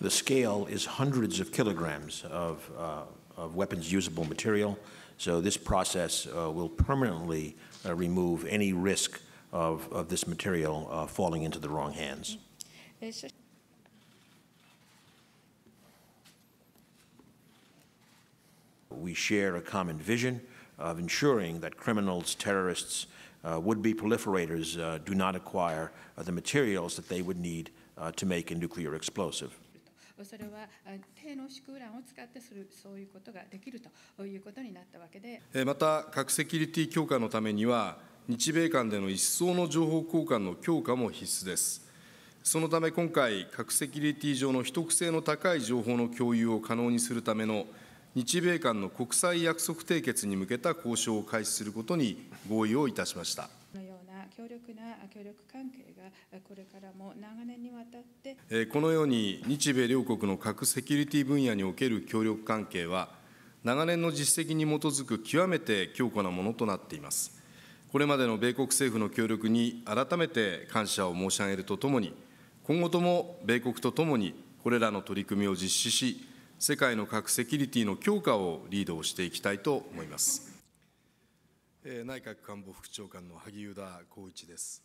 The scale is hundreds of kilograms of, uh, of weapons usable material. So this process uh, will permanently uh, remove any risk of, of this material uh, falling into the wrong hands. We share a common vision of ensuring that criminals, terrorists, uh, would-be proliferators uh, do not acquire the materials that they would need to make a nuclear explosive. それは低濃縮ウランを使ってするそういうことができるということになったわけでまた核セキュリティ強化のためには日米間での一層の情報交換の強化も必須ですそのため今回核セキュリティ上の秘匿性の高い情報の共有を可能にするための日米間の国際約束締結に向けた交渉を開始することに合意をいたしました。強力な協力関係がこれからも長年にわたってこのように日米両国の核セキュリティ分野における協力関係は長年の実績に基づく極めて強固なものとなっていますこれまでの米国政府の協力に改めて感謝を申し上げるとともに今後とも米国とともにこれらの取り組みを実施し世界の核セキュリティの強化をリードをしていきたいと思います。内閣官房副長官の萩生田光一です。